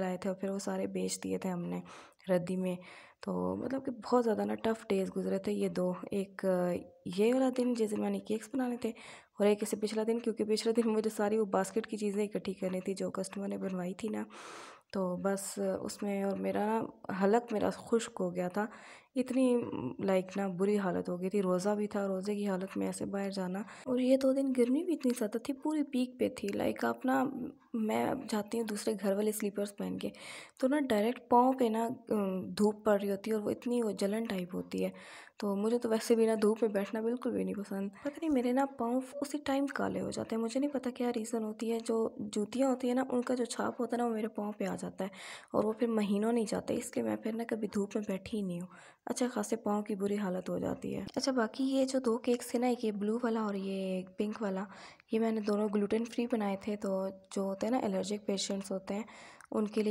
लाए थे और फिर वो सारे बेच दिए थे हमने रद्दी में तो मतलब कि बहुत ज़्यादा ना टफ़ डेज़ गुजरे थे ये दो एक ये वाला दिन जिस दिन मैंने केक्स बनाने थे और एक ऐसे पिछला दिन क्योंकि पिछले दिन मुझे सारी वो बास्केट की चीज़ें इकट्ठी करनी थी जो कस्टमर ने बनवाई थी ना तो बस उसमें और मेरा हलक मेरा खुश्क हो गया था इतनी लाइक ना बुरी हालत हो गई थी रोज़ा भी था रोज़े की हालत में ऐसे बाहर जाना और ये दो दिन गर्मी भी इतनी ज़्यादा थी पूरी पीक पे थी लाइक आप ना मैं जाती हूँ दूसरे घर वाले स्लीपर्स पहन के तो ना डायरेक्ट पाँव पे ना धूप पड़ रही होती है और वो इतनी वो जलन टाइप होती है तो मुझे तो वैसे भी ना धूप में बैठना बिल्कुल भी नहीं पसंद पता नहीं मेरे ना पाँव उसी टाइम काले हो जाते हैं मुझे नहीं पता क्या रीज़न होती है जो जूतियाँ होती है ना उनका जो छाप होता है ना वो मेरे पाँव पर आ जाता है और वो फिर महीनों नहीं जाते इसलिए मैं फिर ना कभी धूप में बैठी ही नहीं हूँ अच्छा खासे पाँव की बुरी हालत हो जाती है अच्छा बाकी ये जो दो केक्स थे ना एक ये ब्लू वाला और ये पिंक वाला ये मैंने दोनों ग्लूटेन फ्री बनाए थे तो जो होते हैं ना एलर्जिक पेशेंट्स होते हैं उनके लिए